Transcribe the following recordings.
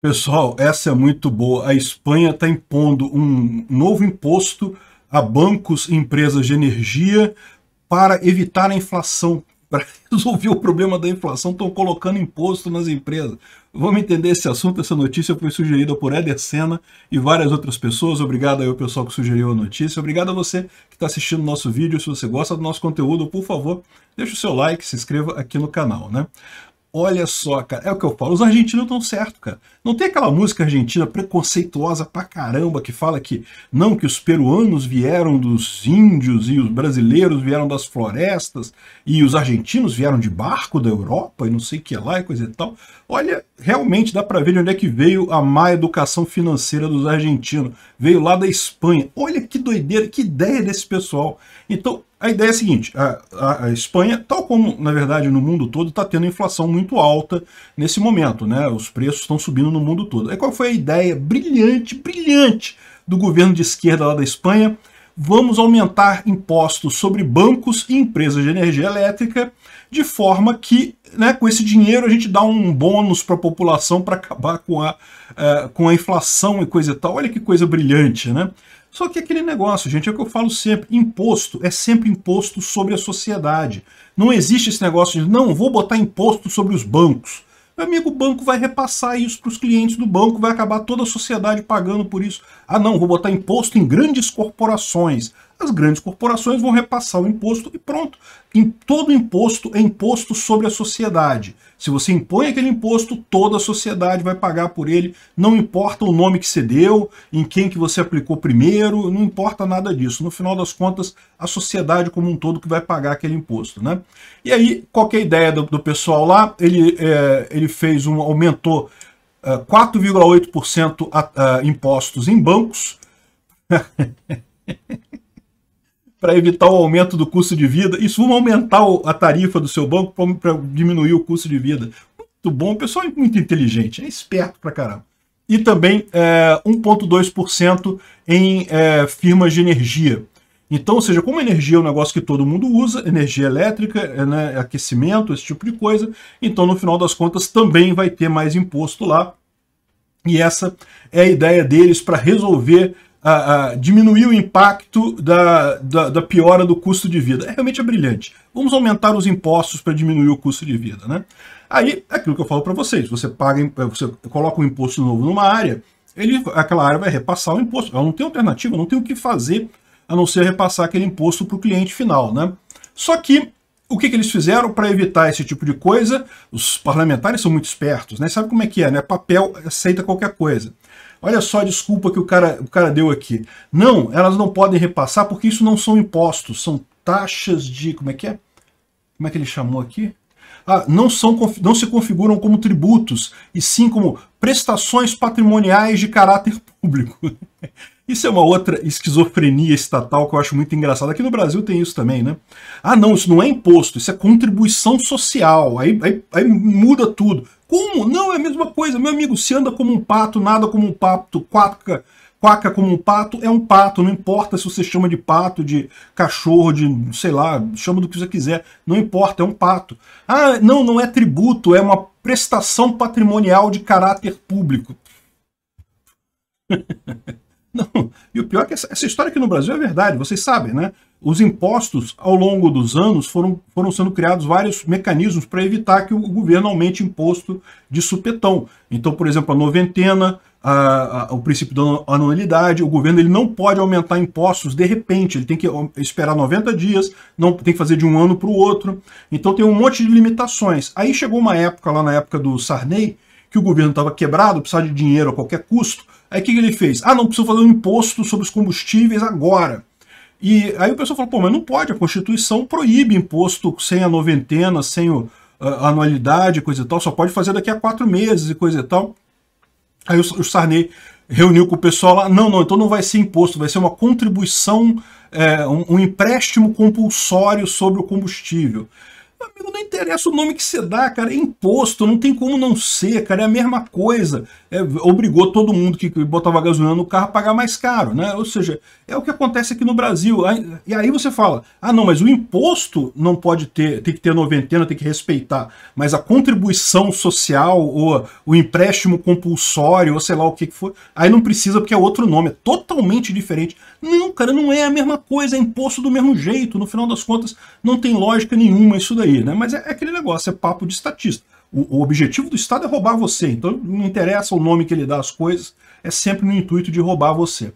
Pessoal, essa é muito boa. A Espanha está impondo um novo imposto a bancos e empresas de energia para evitar a inflação. Para resolver o problema da inflação, estão colocando imposto nas empresas. Vamos entender esse assunto. Essa notícia foi sugerida por Éder Senna e várias outras pessoas. Obrigado aí ao pessoal que sugeriu a notícia. Obrigado a você que está assistindo o nosso vídeo. Se você gosta do nosso conteúdo, por favor, deixe o seu like, se inscreva aqui no canal. né? Olha só, cara, é o que eu falo, os argentinos estão certo, cara. Não tem aquela música argentina preconceituosa pra caramba que fala que não, que os peruanos vieram dos índios e os brasileiros vieram das florestas e os argentinos vieram de barco da Europa e não sei o que lá e coisa e tal. Olha, realmente dá pra ver de onde é que veio a má educação financeira dos argentinos. Veio lá da Espanha. Olha que doideira, que ideia desse pessoal. Então, a ideia é a seguinte, a, a, a, Espanha, tal como na verdade no mundo todo, está tendo inflação muito alta nesse momento, né? Os preços estão subindo no mundo todo. Aí qual foi a ideia brilhante, brilhante do governo de esquerda lá da Espanha? Vamos aumentar impostos sobre bancos e empresas de energia elétrica, de forma que, né, com esse dinheiro a gente dá um bônus para a população para acabar com a, uh, com a inflação e coisa e tal. Olha que coisa brilhante, né? Só que é aquele negócio, gente, é o que eu falo sempre: imposto é sempre imposto sobre a sociedade. Não existe esse negócio de não vou botar imposto sobre os bancos. Meu amigo, o banco vai repassar isso para os clientes do banco, vai acabar toda a sociedade pagando por isso. Ah, não, vou botar imposto em grandes corporações as grandes corporações vão repassar o imposto e pronto. Em todo imposto é imposto sobre a sociedade. Se você impõe aquele imposto, toda a sociedade vai pagar por ele, não importa o nome que você deu, em quem que você aplicou primeiro, não importa nada disso. No final das contas, a sociedade como um todo que vai pagar aquele imposto, né? E aí, qual é a ideia do, do pessoal lá? Ele, é, ele fez um, aumentou uh, 4,8% uh, impostos em bancos, para evitar o aumento do custo de vida. Isso vai aumentar a tarifa do seu banco para diminuir o custo de vida. Muito bom, o pessoal é muito inteligente, é esperto para caramba. E também é, 1,2% em é, firmas de energia. Então, ou seja, como energia é um negócio que todo mundo usa, energia elétrica, é, né, é aquecimento, esse tipo de coisa, então no final das contas também vai ter mais imposto lá. E essa é a ideia deles para resolver a, a diminuir o impacto da, da, da, piora do custo de vida. É, realmente é brilhante. Vamos aumentar os impostos para diminuir o custo de vida. Né? Aí, é aquilo que eu falo para vocês, você paga, eh, você coloca um imposto novo numa área, ele, aquela área vai repassar o imposto. Ela não tem alternativa, não tem o que fazer a não ser repassar aquele imposto para o cliente final. Né? Só que o que, que eles fizeram para evitar esse tipo de coisa? Os parlamentares são muito espertos, né? Sabe como é que é, né? Papel aceita qualquer coisa. Olha só a desculpa que o cara, o cara deu aqui. Não, elas não podem repassar porque isso não são impostos, são taxas de... como é que é? Como é que ele chamou aqui? Ah, não, são, não se configuram como tributos, e sim como prestações patrimoniais de caráter público. Isso é uma outra esquizofrenia estatal que eu acho muito engraçada. Aqui no Brasil tem isso também, né? Ah, não, isso não é imposto, isso é contribuição social. Aí, aí, aí muda tudo. Como? Não, é a mesma coisa. Meu amigo, se anda como um pato, nada como um pato, quaca, quaca como um pato, é um pato. Não importa se você chama de pato, de cachorro, de sei lá, chama do que você quiser. Não importa, é um pato. Ah, não, não é tributo, é uma prestação patrimonial de caráter público. E o pior é que essa, essa história aqui no Brasil é verdade, vocês sabem, né? Os impostos, ao longo dos anos, foram, foram sendo criados vários mecanismos para evitar que o governo aumente imposto de supetão. Então, por exemplo, a noventena, a, a, o princípio da anualidade, o governo ele não pode aumentar impostos de repente, ele tem que esperar 90 dias, não tem que fazer de um ano para o outro. Então tem um monte de limitações. Aí chegou uma época, lá na época do Sarney, que o governo estava quebrado, precisava de dinheiro a qualquer custo. Aí o que, que ele fez? Ah, não precisa fazer um imposto sobre os combustíveis agora. E aí o pessoal falou, pô, mas não pode, a Constituição proíbe imposto sem a noventena, sem o, a, anualidade, coisa e tal, só pode fazer daqui a quatro meses e coisa e tal. Aí o, o Sarney reuniu com o pessoal lá, não, não, então não vai ser imposto, vai ser uma contribuição, é, um, um empréstimo compulsório sobre o combustível. Amigo, não interessa o nome que você dá, cara, é imposto, não tem como não ser, cara, é a mesma coisa. É, obrigou todo mundo que botava gasolina no carro a pagar mais caro, né? Ou seja, é o que acontece aqui no Brasil. E aí você fala, ah não, mas o imposto não pode ter, tem que ter noventena, tem que respeitar, mas a contribuição social ou o empréstimo compulsório, ou sei lá o que que for, aí não precisa porque é outro nome, é totalmente diferente. Não, cara, não é a mesma coisa, é imposto do mesmo jeito, no final das contas não tem lógica nenhuma isso daí aí, né? Mas é, é aquele negócio, é papo de estatista. O, o, objetivo do Estado é roubar você, então não interessa o nome que ele dá às coisas, é sempre no intuito de roubar você.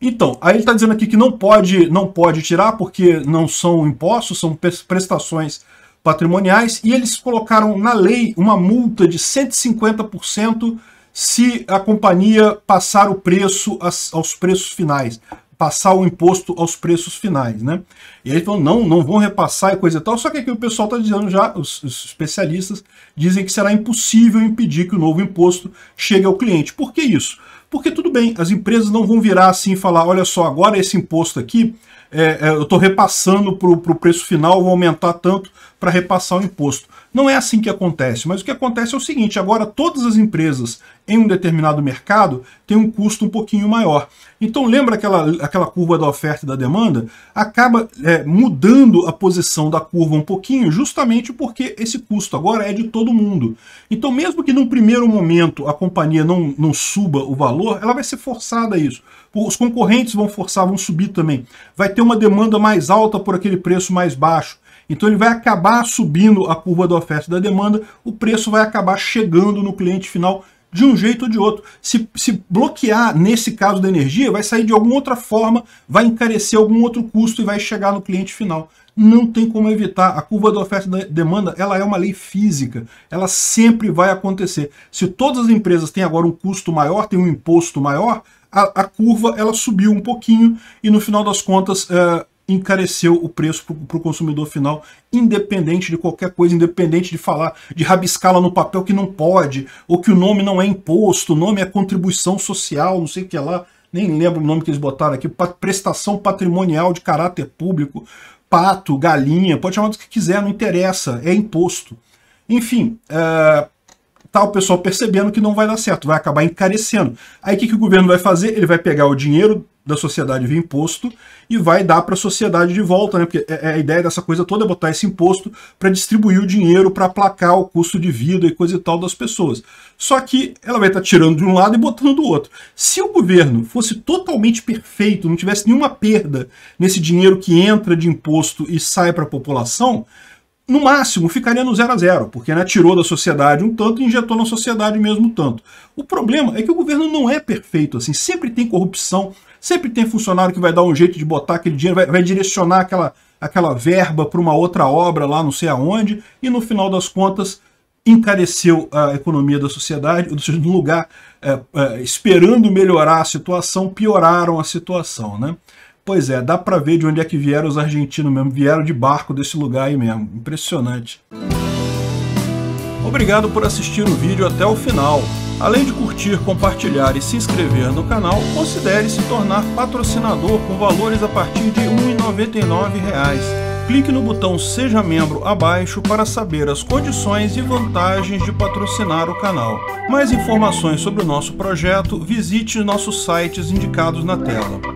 Então, aí ele está dizendo aqui que não pode, não pode tirar porque não são impostos, são prestações patrimoniais, e eles colocaram na lei uma multa de 150% se a companhia passar o preço aos preços finais repassar o imposto aos preços finais, né? E aí então não, não vão repassar e coisa e tal, só que aqui o pessoal está dizendo já, os, os, especialistas dizem que será impossível impedir que o novo imposto chegue ao cliente. Por que isso? Porque tudo bem, as empresas não vão virar assim e falar, olha só, agora esse imposto aqui é, é, eu estou repassando para o preço final, vou aumentar tanto para repassar o imposto. Não é assim que acontece, mas o que acontece é o seguinte, agora todas as empresas em um determinado mercado têm um custo um pouquinho maior. Então lembra aquela, aquela curva da oferta e da demanda? Acaba é, mudando a posição da curva um pouquinho, justamente porque esse custo agora é de todo mundo. Então mesmo que num primeiro momento a companhia não, não suba o valor, ela vai ser forçada a isso os concorrentes vão forçar, vão subir também. Vai ter uma demanda mais alta por aquele preço mais baixo. Então ele vai acabar subindo a curva da oferta e da demanda, o preço vai acabar chegando no cliente final de um jeito ou de outro. Se, se bloquear, nesse caso da energia, vai sair de alguma outra forma, vai encarecer algum outro custo e vai chegar no cliente final. Não tem como evitar. A curva da oferta e da demanda ela é uma lei física. Ela sempre vai acontecer. Se todas as empresas têm agora um custo maior, têm um imposto maior, a, a, curva ela subiu um pouquinho e no final das contas é, encareceu o preço para o consumidor final, independente de qualquer coisa, independente de falar, de rabiscá-la no papel que não pode, ou que o nome não é imposto, o nome é contribuição social, não sei o que lá, nem lembro o nome que eles botaram aqui, prestação patrimonial de caráter público, pato, galinha, pode chamar do que quiser, não interessa, é imposto. Enfim, é, tá o pessoal percebendo que não vai dar certo, vai acabar encarecendo. Aí o que, que o governo vai fazer? Ele vai pegar o dinheiro da sociedade via imposto e vai dar para a sociedade de volta, né? Porque é, é, a ideia dessa coisa toda é botar esse imposto para distribuir o dinheiro para aplacar o custo de vida e coisa e tal das pessoas. Só que ela vai estar tá tirando de um lado e botando do outro. Se o governo fosse totalmente perfeito, não tivesse nenhuma perda nesse dinheiro que entra de imposto e sai para a população, no máximo ficaria no zero a zero, porque né, tirou da sociedade um tanto e injetou na sociedade mesmo tanto. O problema é que o governo não é perfeito assim, sempre tem corrupção, sempre tem funcionário que vai dar um jeito de botar aquele dinheiro, vai, vai direcionar aquela, aquela verba para uma outra obra lá não sei aonde, e no final das contas encareceu a economia da sociedade, ou seja, no lugar é, é, esperando melhorar a situação, pioraram a situação. Né? Pois é, dá para ver de onde é que vieram os argentinos mesmo, vieram de barco desse lugar aí mesmo. Impressionante. Obrigado por assistir o vídeo até o final. Além de curtir, compartilhar e se inscrever no canal, considere se tornar patrocinador com valores a partir de R$ 1,99 clique no botão Seja Membro abaixo para saber as condições e vantagens de patrocinar o canal. Mais informações sobre o nosso projeto, visite nossos sites indicados na tela.